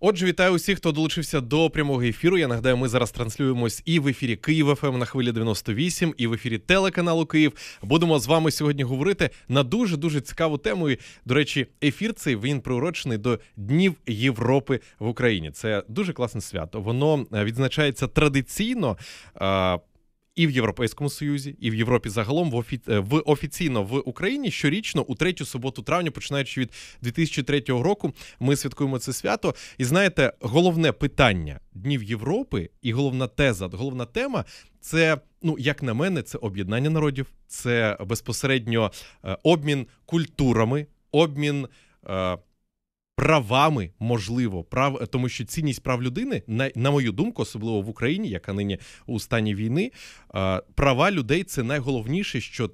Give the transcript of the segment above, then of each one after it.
Отже, вітаю усіх, хто долучився до прямого ефіру. Я нагадаю, ми зараз транслюємось і в ефірі Київ ФМ ем на хвилі 98, і в ефірі телеканалу Київ. Будемо з вами сьогодні говорити на дуже дуже цікаву тему. І, До речі, ефір цей він приурочений до Днів Європи в Україні. Це дуже класне свято. Воно е, відзначається традиційно і в Європейському Союзі, і в Європі загалом в офі... Е, в офіційно в Україні щорічно у третю суботу травня, починаючи від 2003 року, ми святкуємо це свято. І знаєте, головне питання днів Європи і головна теза, головна тема це. Ну, як на мене, це об'єднання народів, це безпосередньо е, обмін культурами, обмін е, правами, можливо, прав, тому що цінність прав людини, на, на мою думку, особливо в Україні, яка нині у стані війни, е, права людей це найголовніше, що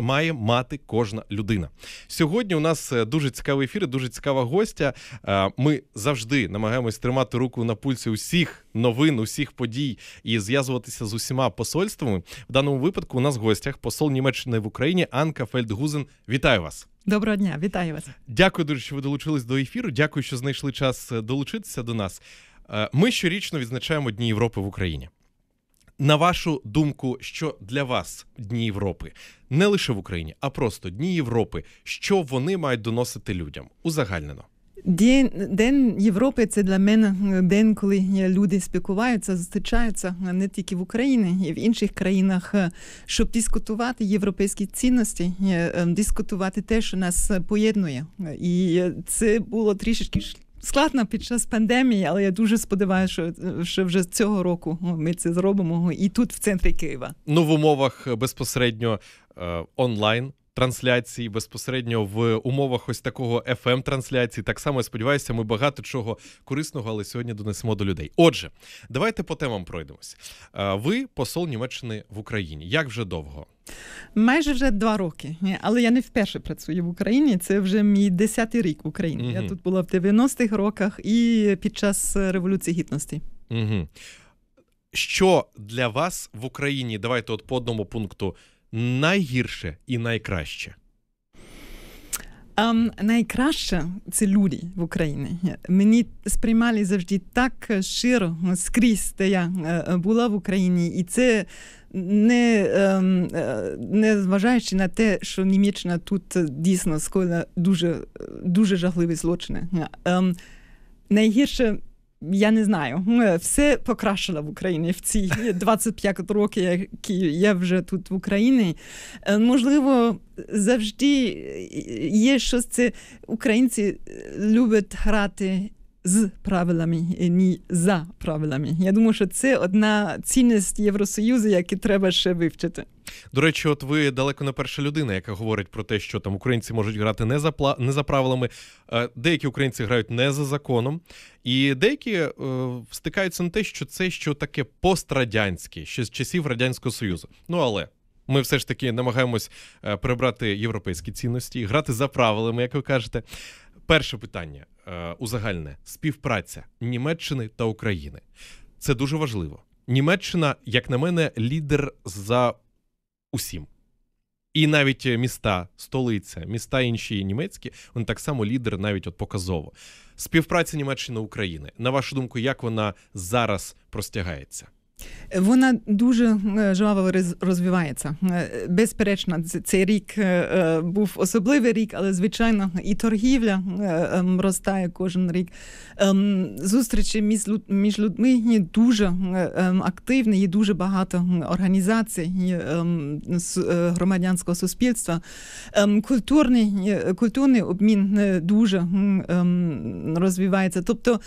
має мати кожна людина. Сьогодні у нас е, дуже цікавий ефір, дуже цікава гостя. Е, ми завжди намагаємось тримати руку на пульсі усіх новин, усіх подій і зв'язуватися з усіма посольствами. В даному випадку у нас в гостях посол Німеччини в Україні Анка Фельдгузен. Вітаю вас. Доброго дня, вітаю вас. Дякую дуже, що ви долучились до ефіру. Дякую, що знайшли час е, долучитися до нас. Е, ми щорічно відзначаємо Дні Європи в Україні. На вашу думку, що для вас Дні Європи не лише в Україні, а просто Дні Європи, що вони мають доносити людям узагальнено. День, День Європи це для мене е, день, коли люди спілкуваються, зустрічаються не тільки в Україні, і в інших країнах, е, щоб дискутувати європейські цінності, е, дискутувати те, що нас поєднує. І це було трішечки складно під час пандемії, але я дуже сподіваюся, що, що вже цього року ми це зробимо і тут, в центрі Києва. Ну в умовах безпосередньо онлайн трансляції безпосередньо в умовах ось такого fm трансляції Так само я сподіваюся, ми багато чого корисного, але сьогодні донесемо до людей. Отже, давайте по темам пройдемось. Ви посол Німеччини в Україні. Як вже довго? Майже вже два роки, але я не вперше працюю в Україні. Це вже мій десятий рік в Україні. Угу. Я тут була в 90-х роках і під час е, революції гідності. Угу. Що для вас в Україні? Давайте от по одному пункту найгірше і найкраще? Um, найкраще це люди в Україні. Мені сприймали завжди так широ скрізь, де я е, була в Україні, і це не um, не зважаючи на те, що Німеччина тут дійсно скоїла дуже дуже жахливі злочини. Um, найгірше я не знаю, все покращило в Україні в ці 25 років, які я вже тут в Україні. Е, можливо, завжди е, є щось це українці е, люблять грати з правилами, е, ні за правилами. Я думаю, що це одна цінність Євросоюзу, яку треба ще вивчити. До речі, от ви далеко не перша людина, яка говорить про те, що там українці можуть грати не за пла... не за правилами. Е, деякі українці грають не за законом, і деякі е, стикаються на те, що це що таке пострадянське, ще з часів радянського союзу. Ну але. Ми все ж таки намагаємось е, прибрати європейські цінності, грати за правилами, як ви кажете. Перше питання: Е, узагальне співпраця Німеччини та України. Це дуже важливо. Німеччина, як на мене, лідер за усім. І навіть міста, столиця, міста інші німецькі, вони так само лідер, навіть от показово. Співпраця Німеччини України. На вашу думку, як вона зараз простягається? Вона дуже е, жваво розвивається. Е, безперечно, цей рік е, був особливий рік, але звичайно, і торгівля ем, ростає кожен рік. Ем, зустрічі між людьми дуже ем, активні, є дуже багато організацій громадянського суспільства. Культурний культурний обмін дуже розвивається. Тобто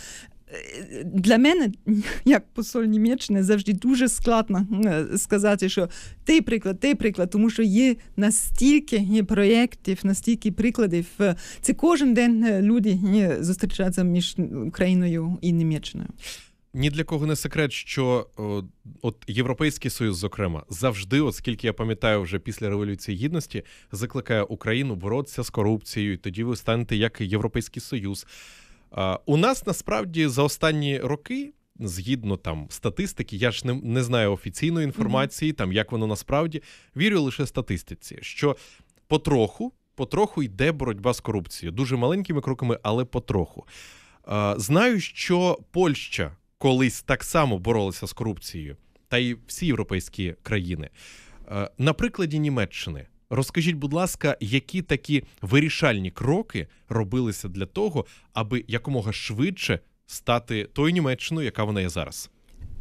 Е, для мене, як посоль Німеччини, завжди дуже складно е, сказати, що ти приклад, ти приклад, тому що є настільки проєктів, настільки прикладів. Е, це кожен день люди зустрічаються між Україною і Німеччиною. Ні для кого не секрет, що от Європейський Союз, зокрема, завжди, оскільки я пам'ятаю, вже після революції гідності закликає Україну боротися з корупцією. і Тоді ви станете як Європейський Союз. У нас насправді за останні роки. Згідно там статистики, я ж не не знаю офіційної інформації, mm-hmm. там як воно насправді вірю лише статистиці, що потроху, потроху йде боротьба з корупцією, дуже маленькими кроками, але потроху. Е, знаю, що Польща колись так само боролася з корупцією, та й всі європейські країни. Е, на прикладі Німеччини Розкажіть, будь ласка, які такі вирішальні кроки робилися для того, аби якомога швидше стати тою Німеччиною, яка вона є зараз?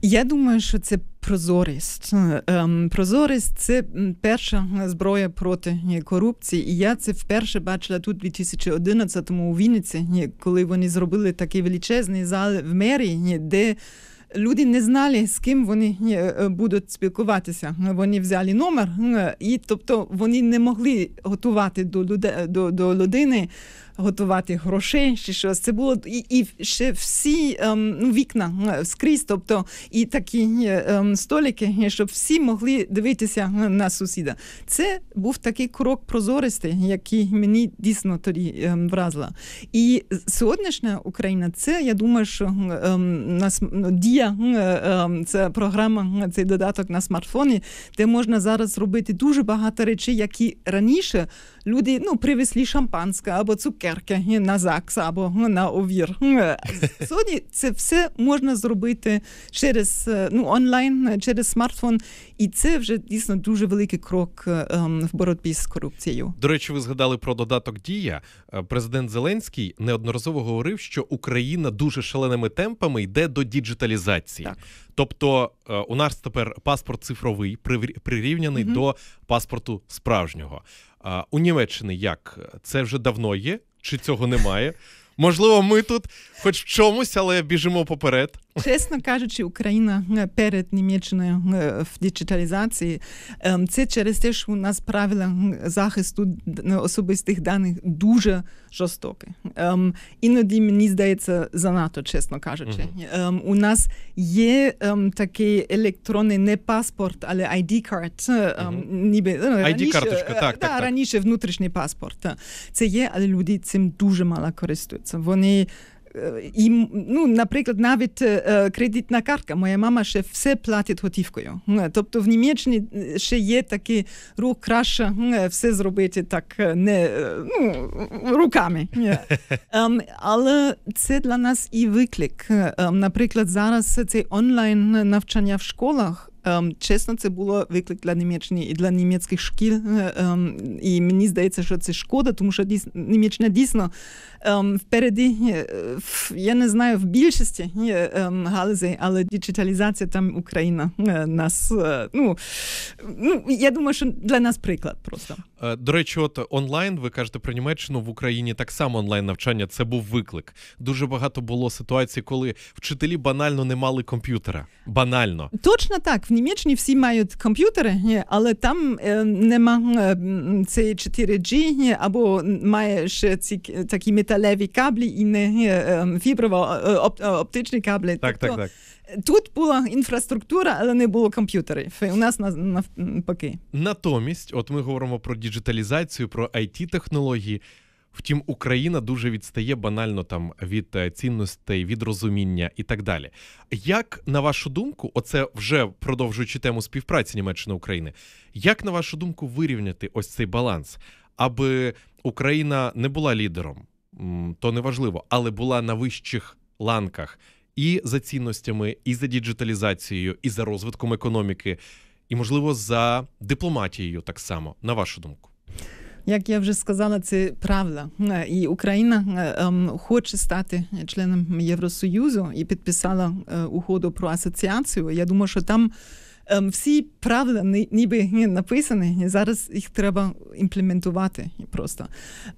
Я думаю, що це прозорість. Ем, прозорість це перша зброя проти е, корупції. І я це вперше бачила тут у 2011-му у Вінниці, е, коли вони зробили такий величезний зал в мерії, е, де люди не знали, з ким вони е, е, будуть спілкуватися. Вони взяли номер, е, і тобто вони не могли готувати до, до, до людини готувати грошей, чи щось. Це було і і ще всі ем, ну, вікна скрізь, тобто і такі ем, столики, щоб всі могли дивитися на сусіда. Це був такий крок прозорості, який мені дійсно тоді ем, вразила. І сьогоднішня Україна, це я думаю, що ем, нас дія ем, це програма, цей додаток на смартфоні, де можна зараз робити дуже багато речей, які раніше. Люди, ну, привезли шампанське або цукерки на ЗАГС або на овір. Сьогодні це все можна зробити через е, ну, онлайн, через смартфон, і це вже дійсно дуже великий крок е, ем, в боротьбі з корупцією. До речі, ви згадали про додаток Дія. Е, президент Зеленський неодноразово говорив, що Україна дуже шаленими темпами йде до діджиталізації. Так. Тобто у нас тепер паспорт цифровий прирівняний mm до паспорту справжнього. А, У Німеччини як? Це вже давно є, чи цього немає? Можливо, ми тут хоч в чомусь, але біжимо поперед. Чесно кажучи, Україна е, перед Німеччиною е, в діджиталізації. Ем, це через те, що у нас правила захисту особистих даних дуже жорстокий. Ем, Іноді мені здається занадто, чесно кажучи. Ем, У нас є ем, такий електронний не паспорт, але id card ем, ніби ну, карточка е, так, та, так, раніше внутрішній паспорт. Це є, але люди цим дуже мало користуються. Вони і, ну, наприклад, навіть кредитна картка. Моя мама ще все платить готівкою. Тобто в Німеччині ще є такий рух краще все зробити так не ну, руками. Але це для нас і виклик. Наприклад, зараз цей онлайн навчання в школах. Ем, чесно, це було виклик для Німеччини і для німецьких шкіл. Е, ем, і мені здається, що це шкода, тому що Німеччина дійсно ем, впереді, е, я не знаю, в більшості е, галузей, але діджиталізація там Україна нас. Ну, ну Я думаю, що для нас приклад просто. Е, до речі, от онлайн, ви кажете про Німеччину в Україні так само онлайн навчання. Це був виклик. Дуже багато було ситуацій, коли вчителі банально не мали комп'ютера. Банально точно так. В Німеччині всі мають комп'ютери, але там е, нема це 4G, або маєш ці такі металеві каблі і не ем, фіброво е, оптичні каблі. Так, тобто, так, так. Тут була інфраструктура, але не було комп'ютерів. У нас навпаки. Натомість, от ми говоримо про діджиталізацію, про it технології Втім, Україна дуже відстає банально там від е, цінностей, від розуміння і так далі. Як на вашу думку, оце вже продовжуючи тему співпраці Німеччини України, як на вашу думку вирівняти ось цей баланс, аби Україна не була лідером, то неважливо, але була на вищих ланках і за цінностями, і за діджиталізацією, і за розвитком економіки, і можливо за дипломатією, так само на вашу думку. Як я вже сказала, це правда. І Україна е, ем, хоче стати членом Євросоюзу і підписала е, угоду про асоціацію. Я думаю, що там ем, всі правила ніби написані. і Зараз їх треба імплементувати просто.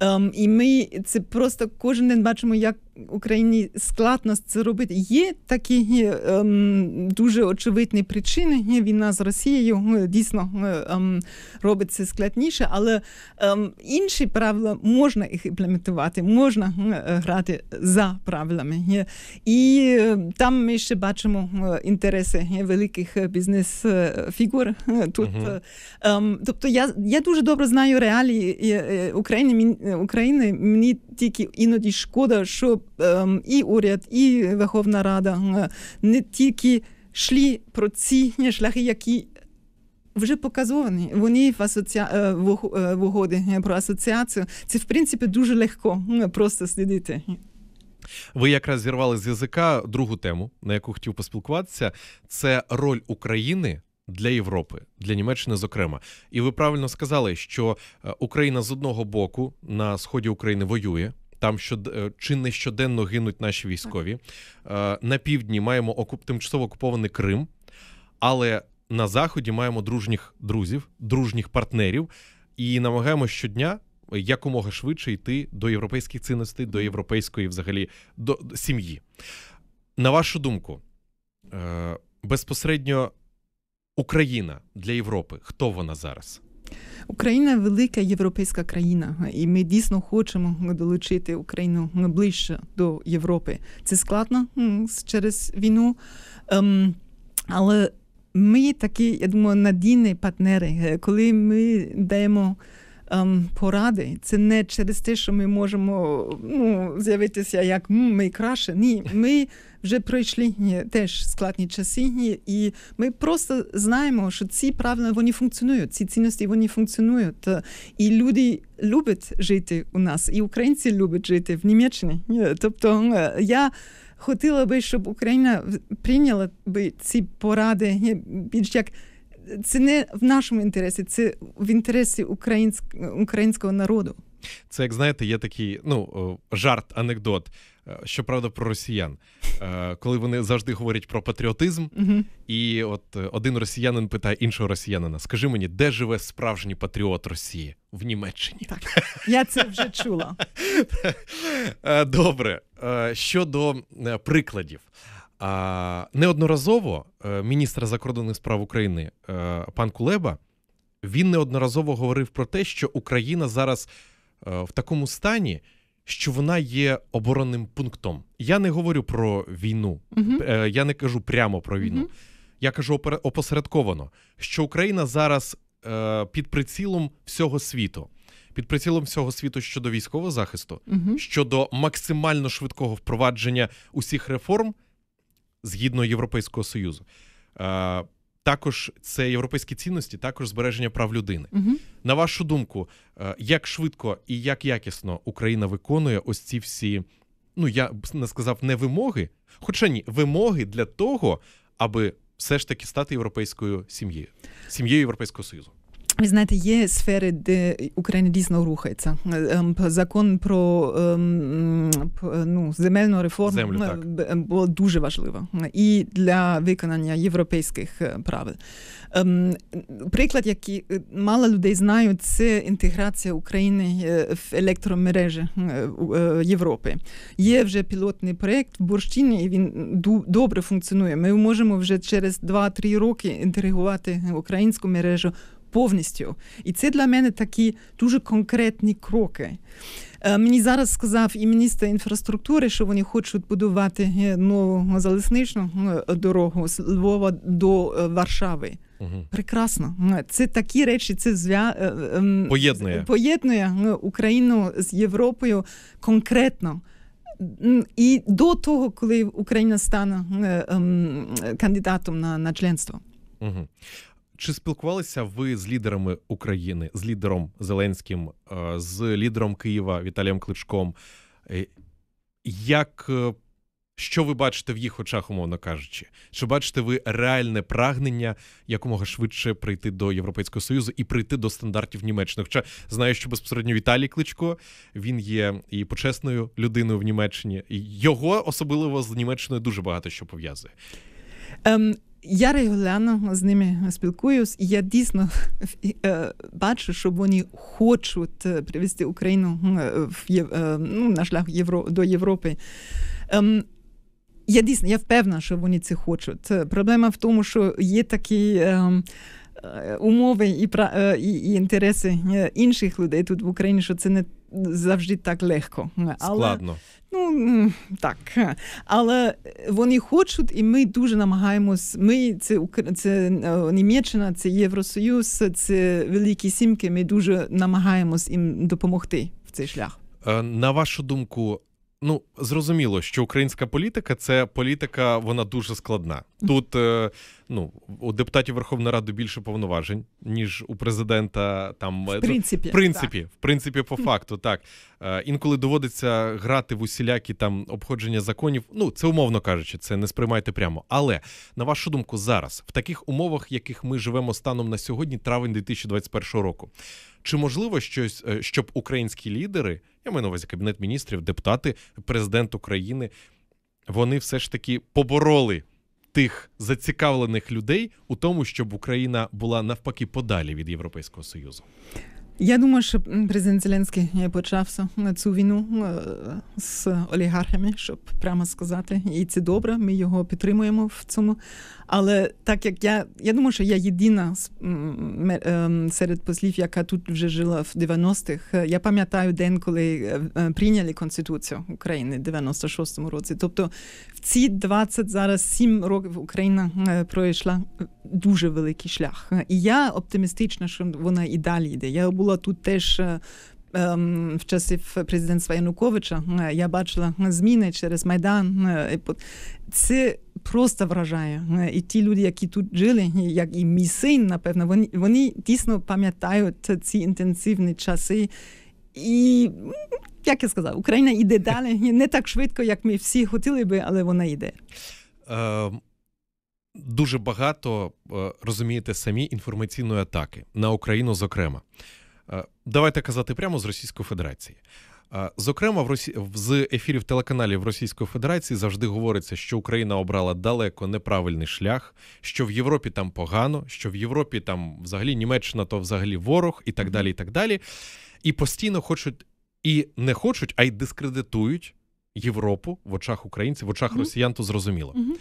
Ем, і ми це просто кожен день бачимо, як Україні складно це робити. Є такі ем, дуже очевидні причини. Війна з Росією дійсно ем, робить це складніше, але ем, інші правила можна їх імплементувати, можна е, грати за правилами. І е, там ми ще бачимо е, інтереси великих бізнес-фігур. Тут угу. тобто я я дуже добре знаю реалії України. Мені, України мені тільки іноді шкода, що ем, і уряд, і Верховна Рада не тільки йшли про ці шляхи, які. Вже показовані вони в асоціа... Е, е, в угоді про асоціацію. Це в принципі дуже легко просто слідити. Ви якраз зірвали з язика другу тему, на яку хотів поспілкуватися. Це роль України для Європи, для Німеччини, зокрема. І ви правильно сказали, що е, Україна з одного боку на сході України воює. Там щод... Е, чи не щоденно гинуть наші військові е, на півдні. Маємо окуп тимчасово окупований Крим, але на заході маємо дружніх друзів, дружніх партнерів і намагаємося щодня якомога швидше йти до європейських цінностей, до європейської, взагалі, до сім'ї. На вашу думку, безпосередньо Україна для Європи. Хто вона зараз? Україна велика європейська країна, і ми дійсно хочемо долучити Україну ближче до Європи. Це складно через війну, ем, але ми такі, я думаю, надійні партнери, коли ми даємо ем, поради. Це не через те, що ми можемо ну, з'явитися як ми краще. Ні, ми вже пройшли теж складні часи, і ми просто знаємо, що ці правила вони функціонують, ці цінності вони функціонують. І люди люблять жити у нас, і українці люблять жити в Німеччині. Тобто я. Хотіла би, щоб Україна прийняла би ці поради більш як це не в нашому інтересі, це в інтересі українсь... українського народу. Це як знаєте, є такий ну жарт, анекдот. Е, щоправда, про росіян, е, коли вони завжди говорять про патріотизм, uh і от е, один росіянин питає іншого росіянина: скажи мені, де живе справжній патріот Росії в Німеччині? Так, Я це вже чула. Добре. Щодо прикладів. А неодноразово е, міністр закордонних справ України е, пан Кулеба він неодноразово говорив про те, що Україна зараз е, в такому стані. Що вона є оборонним пунктом. Я не говорю про війну, uh я не кажу прямо про війну. uh Я кажу опосередковано, що Україна зараз під прицілом всього світу, під прицілом всього світу щодо військового захисту, uh щодо максимально швидкого впровадження усіх реформ, згідно Європейського союзу. Е, також це європейські цінності, також збереження прав людини. Угу. На вашу думку, е, як швидко і як якісно Україна виконує ось ці всі, ну я б не сказав, не вимоги, хоча ні, вимоги для того, аби все ж таки стати європейською сім'єю, сім'єю Європейського Союзу. Ви знаєте, є сфери, де Україна дійсно рухається. Е, ем, закон про ем, е, ну, земельну реформу Землю, е, було дуже важливо і для виконання європейських правил. Ем, приклад, який мало людей знають, це інтеграція України в електромережі Європи. Є вже пілотний проект в Бурштині, і він добре функціонує. Ми можемо вже через 2-3 роки інтегрувати українську мережу повністю. І це для мене такі дуже конкретні кроки. Е, мені зараз сказав і міністр інфраструктури, що вони хочуть будувати е, нову залізничну е, дорогу з Львова до Варшави. Угу. Прекрасно, це такі речі. Це зв'я ем, поєднує. поєднує Україну з Європою конкретно. І до того, коли Україна стане ем, кандидатом на на членство. Угу. Чи спілкувалися ви з лідерами України, з лідером Зеленським, е, з лідером Києва Віталієм Кличком? Е, як е, що ви бачите в їх очах, умовно кажучи? Чи бачите ви реальне прагнення якомога швидше прийти до Європейського союзу і прийти до стандартів Німеччини? Хоча знаю, що безпосередньо Віталій Кличко він є і почесною людиною в Німеччині, його особливо з Німеччиною дуже багато що пов'язує. Um... Я регулярно з ними спілкуюсь, і я дійсно е, бачу, що вони хочуть е, привести Україну е, в ну, на шлях Євро до Європи. Ем, я дійсно я впевнена, що вони це хочуть. Проблема в тому, що є такі. Ем, умови і і інтереси інших людей тут в Україні, що це не завжди так легко. Але, Складно. Ну так, але вони хочуть, і ми дуже намагаємось. Ми це це е, Німеччина, це Євросоюз, це великі сімки. Ми дуже намагаємось їм допомогти в цей шлях. Е, на вашу думку, Ну, зрозуміло, що українська політика це політика, вона дуже складна. Тут е, ну у депутатів Верховної Ради більше повноважень, ніж у президента. Там в е, ну, принципі, в принципі, в принципі, по факту, так е, інколи доводиться грати в усілякі там обходження законів. Ну це умовно кажучи, це не сприймайте прямо. Але на вашу думку, зараз в таких умовах, в яких ми живемо станом на сьогодні, травень 2021 року. Чи можливо щось, е, щоб українські лідери, я маю на увазі кабінет міністрів, депутати, президент України, вони все ж таки побороли тих зацікавлених людей у тому, щоб Україна була навпаки подалі від Європейського Союзу? Я думаю, що президент Зеленський почався цю війну е, з олігархами, щоб прямо сказати, і це добре. Ми його підтримуємо в цьому. Але так як я я думаю, що я єдина ем, серед послів, яка тут вже жила в 90-х, я пам'ятаю день, коли е, е, прийняли конституцію України в 96-му році. Тобто в ці 20 зараз 7 років Україна пройшла дуже великий шлях, і я оптимістична, що вона і далі йде. Я була була тут теж. Е, ем, в часів президентства Януковича е, я бачила е, зміни через майдан. Це просто вражає. І ті люди, які тут жили, як і мій син, напевно, вони вони дійсно пам'ятають ці інтенсивні часи. І як я сказав, Україна йде далі не так швидко, як ми всі хотіли би, але вона йде. Ем, дуже багато розумієте самі інформаційної атаки на Україну, зокрема. Е, давайте казати прямо з Російської Федерації. Е, зокрема, в Росі... з ефірів телеканалів Російської Федерації завжди говориться, що Україна обрала далеко неправильний шлях, що в Європі там погано, що в Європі там взагалі Німеччина то взагалі ворог, і так далі. І так далі. І постійно хочуть і не хочуть, а й дискредитують Європу в очах українців, в очах mm-hmm. росіян, то зрозуміло. Mm-hmm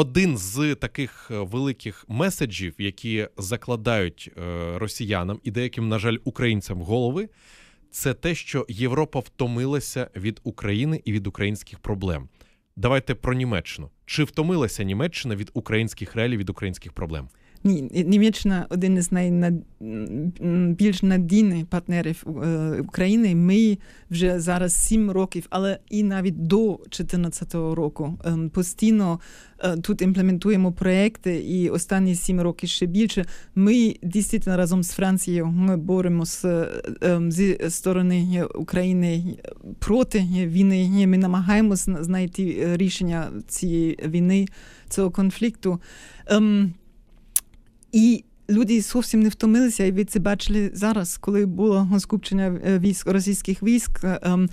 один з таких е, великих меседжів, які закладають е, росіянам і деяким, на жаль, українцям голови, це те, що Європа втомилася від України і від українських проблем. Давайте про Німеччину. Чи втомилася Німеччина від українських реалій, від українських проблем? Ні, Німеччина один із найбільш надійних партнерів е, України. Ми вже зараз сім років, але і навіть до 2014 року е, постійно е, тут імплементуємо проекти, і останні сім років ще більше. Ми дійсно разом з Францією ми боремося ем, зі сторони України проти війни. Ми намагаємося знайти рішення цієї війни, цього конфлікту. Ем, і люди зовсім не втомилися, і ви це бачили зараз, коли було скупчення е, військ російських військ. Е, ем,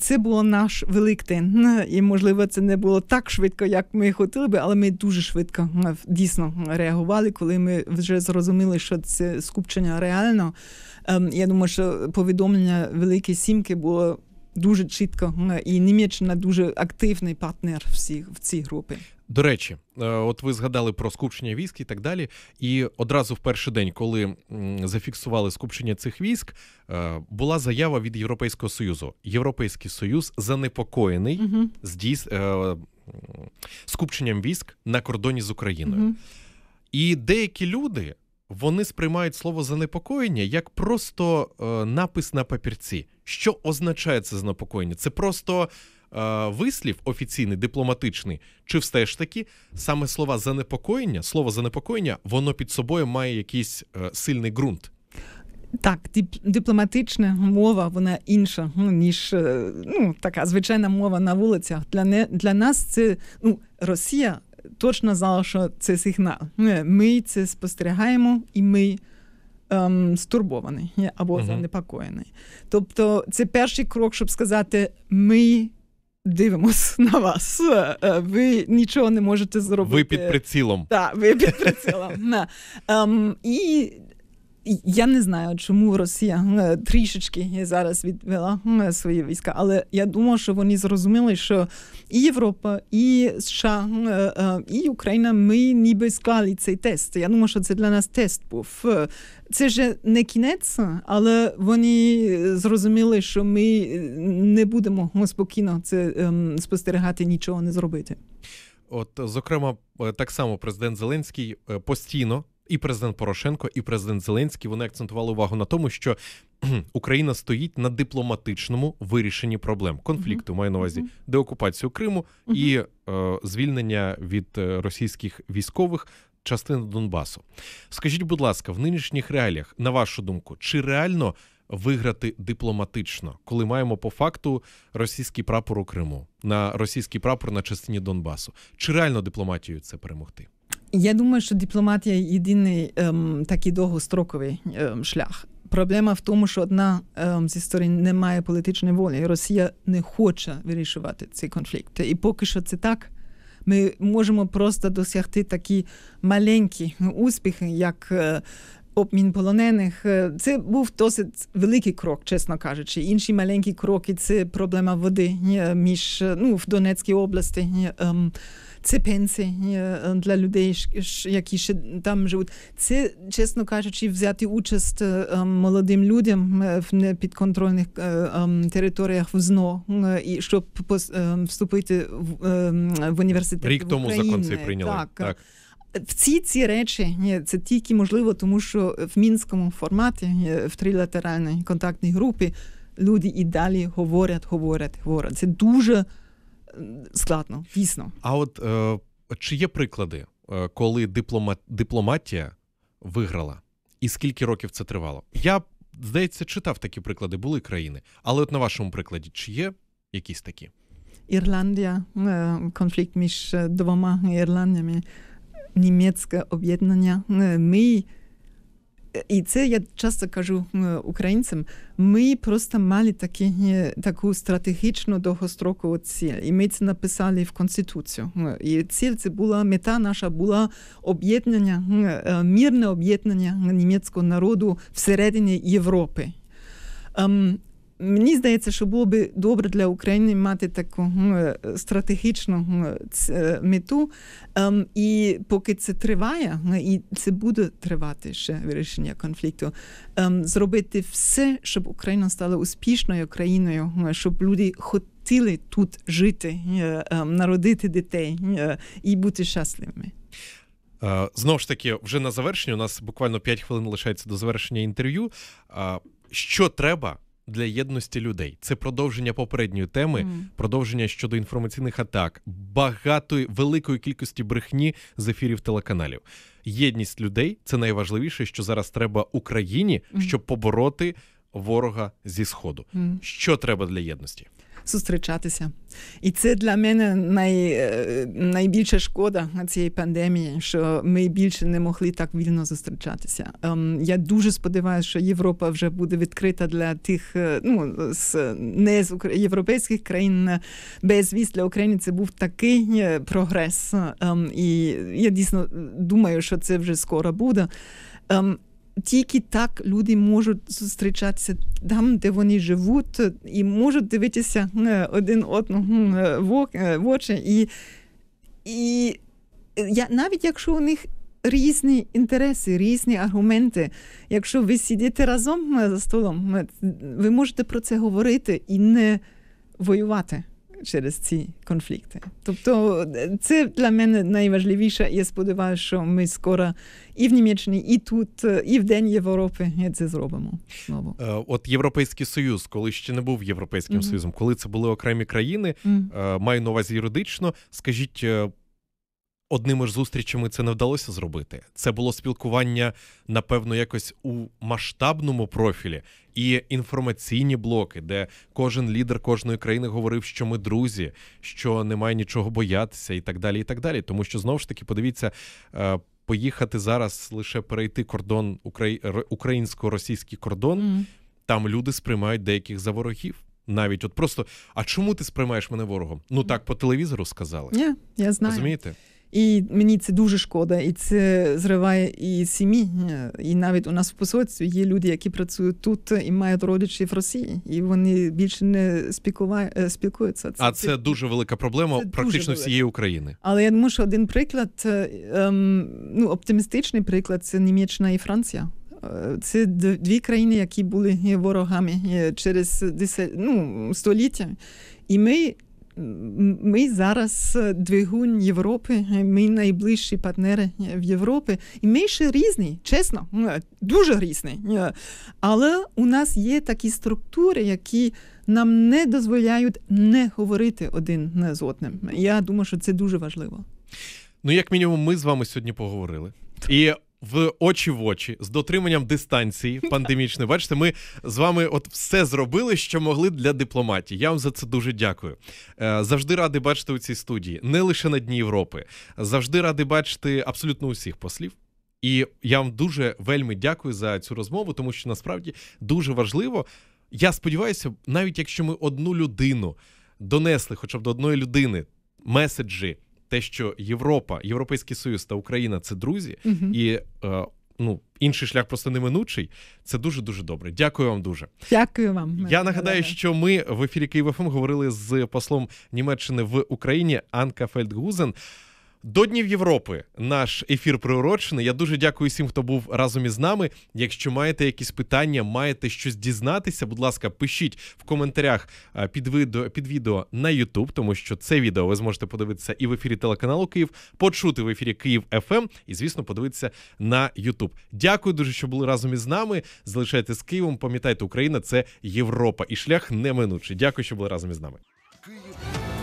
це було наш великтин, і можливо, це не було так швидко, як ми хотіли би, але ми дуже швидко е, дійсно реагували, коли ми вже зрозуміли, що це скупчення реально. Ем, я думаю, що повідомлення Великої Сімки було дуже чітко і Німеччина дуже активний партнер всі в цій групі. До речі, е, от ви згадали про скупчення військ і так далі. І одразу в перший день, коли зафіксували скупчення цих військ, е, була заява від Європейського союзу. Європейський союз занепокоєний угу. здійс... Е, скупченням військ на кордоні з Україною. Угу. І деякі люди вони сприймають слово занепокоєння як просто е, напис на папірці. Що означає це занепокоєння? Це просто е, вислів офіційний, дипломатичний. Чи все ж таки саме слова занепокоєння, слово занепокоєння, воно під собою має якийсь е, сильний ґрунт? Так, дипломатична мова вона інша ну, ніж е, ну така звичайна мова на вулицях. Для не для нас це ну Росія точно знала, що це сигнал. Ми це спостерігаємо, і ми ем, стурбовані або uh-huh. занепокоєні. Тобто, це перший крок, щоб сказати, ми. Дивимось на вас, е, е, ви нічого не можете зробити. Ви під прицілом. Так, ви під прицілом. Ем, і я не знаю, чому Росія е, трішечки зараз відвела е, свої війська, але я думаю, що вони зрозуміли, що і Європа, і США, е, і Україна ми ніби склали цей тест. Я думаю, що це для нас тест був. Це ж не кінець, але вони зрозуміли, що ми не будемо спокійно це ем, спостерігати, нічого не зробити. От, зокрема, так само президент Зеленський постійно і президент Порошенко, і президент Зеленський вони акцентували увагу на тому, що Україна стоїть на дипломатичному вирішенні проблем конфлікту, uh -huh. маю на увазі uh -huh. деокупацію Криму uh -huh. і е, звільнення від е, російських військових частин Донбасу. Скажіть, будь ласка, в нинішніх реаліях, на вашу думку, чи реально виграти дипломатично, коли маємо по факту російський прапор у Криму на російський прапор на частині Донбасу? Чи реально дипломатію це перемогти? Я думаю, що дипломатія єдиний ем, такий довгостроковий ем, шлях. Проблема в тому, що одна ем, зі сторін не має політичної волі, і Росія не хоче вирішувати цей конфлікт. І поки що це так. Ми можемо просто досягти такі маленькі успіхи, як е, обмін полонених. Е, це був досить великий крок, чесно кажучи. Інші маленькі кроки це проблема води е, між е, ну, в Донецькій області. Ем, це пенсії для людей, які ще там живуть. Це, чесно кажучи, взяти участь ем, молодим людям в непідконтрольних ем, територіях в ЗНО, і щоб вступити в університет. Рік в тому закон цей прийняли. Так. так. Всі ці речі це тільки можливо, тому що в мінському форматі в трилатеральній контактній групі люди і далі говорять, говорять, говорять. Це дуже складно, дійсно. А от е, чи є приклади, е, коли диплома... дипломатія виграла, і скільки років це тривало? Я здається, читав такі приклади, були країни, але от на вашому прикладі чи є якісь такі? Ірландія, е, конфлікт між е, двома Ірландіями німецьке об'єднання. Е, ми і це я часто кажу е, українцям. Ми просто мали такі, е, таку стратегічну довгострокову ціль, і ми це написали в конституцію. І ціль це була мета наша була об'єднання, мирне об'єднання німецького народу всередині Європи. Ем, Мені здається, що було би добре для України мати таку ну, е, стратегічну е, е, мету. Ем, і поки це триває, і це буде тривати ще вирішення конфлікту, ем, зробити все, щоб Україна стала успішною країною, щоб люди хотіли тут жити, ем, народити дітей і бути щасливими. Знову ж таки, вже на завершення у нас буквально 5 хвилин лишається до завершення інтерв'ю. Що треба для єдності людей. Це продовження попередньої теми, mm. продовження щодо інформаційних атак, багатої великої кількості брехні з ефірів телеканалів. Єдність людей це найважливіше, що зараз треба Україні, щоб побороти ворога зі сходу. Mm. Що треба для єдності? зустрічатися. І це для мене най, е, найбільша шкода цієї пандемії, що ми більше не могли так вільно зустрічатися. Ем, я дуже сподіваюся, що Європа вже буде відкрита для тих, е, ну з не з європейських країн е, без віз для України. Це був такий прогрес. Ем, і я дійсно думаю, що це вже скоро буде. Ем, тільки так люди можуть зустрічатися там, де вони живуть, і можуть дивитися е, один одного е, е, в очі. І і я, навіть якщо у них різні інтереси, різні аргументи, якщо ви сидите разом за столом, ви можете про це говорити і не воювати через ці конфлікти. Тобто, е, це для мене найважливіше. Я сподіваюся, що ми скоро і в Німеччині, і тут, е, і в День Європи це зробимо. знову. Е, от Європейський Союз, коли ще не був Європейським mm Союзом, коли це були окремі країни, mm маю на увазі юридично. Скажіть одними ж зустрічами це не вдалося зробити. Це було спілкування, напевно, якось у масштабному профілі і інформаційні блоки, де кожен лідер кожної країни говорив, що ми друзі, що немає нічого боятися, і так далі. І так далі. Тому що знову ж таки, подивіться. Е, поїхати зараз лише перейти кордон українсько-російський кордон, mm. там люди сприймають деяких за ворогів. Навіть от просто а чому ти сприймаєш мене ворогом? Ну так по телевізору сказали. Yeah, я знаю. Розумієте? І мені це дуже шкода, і це зриває і сім'ї. І навіть у нас в посольстві є люди, які працюють тут і мають родичів в Росії, і вони більше не е, спілкуються. Це, а це, це дуже велика проблема це практично велика. всієї України. Але я думаю, що один приклад е, ем, ну оптимістичний приклад це Німеччина і Франція. Е, це дві країни, які були ворогами через 10, ну, століття. І ми ми зараз е, двигун Європи, е, ми найближчі партнери е, в Європі, і ми ще різні, чесно, дуже різні. Але у нас є такі структури, які нам не дозволяють не говорити один з одним. Я думаю, що це дуже важливо. Ну, як мінімум, ми з вами сьогодні поговорили. І в очі в очі з дотриманням дистанції пандемічної. Бачите, ми з вами от все зробили, що могли для дипломатії. Я вам за це дуже дякую. Е, завжди радий бачити у цій студії, не лише на дні Європи. Завжди ради бачити абсолютно усіх послів. І я вам дуже вельми дякую за цю розмову, тому що насправді дуже важливо. Я сподіваюся, навіть якщо ми одну людину донесли, хоча б до одної людини, меседжі те, що Європа, Європейський Союз та Україна це друзі, угу. і е, ну інший шлях просто неминучий. Це дуже дуже добре. Дякую вам дуже. Дякую вам. Я нагадаю, що ми в ефірі Києва ФМ ем говорили з послом Німеччини в Україні Анка Фельдгузен. До Днів Європи наш ефір приурочений. Я дуже дякую всім, хто був разом із нами. Якщо маєте якісь питання, маєте щось дізнатися, будь ласка, пишіть в коментарях е, під відео, під відео на YouTube, тому що це відео ви зможете подивитися і в ефірі телеканалу Київ, почути в ефірі Київ ФМ ем» і, звісно, подивитися на YouTube. Дякую дуже, що були разом із нами. Залишайтеся з Києвом. Пам'ятайте, Україна це Європа і шлях неминучий. Дякую, що були разом із нами. Київ.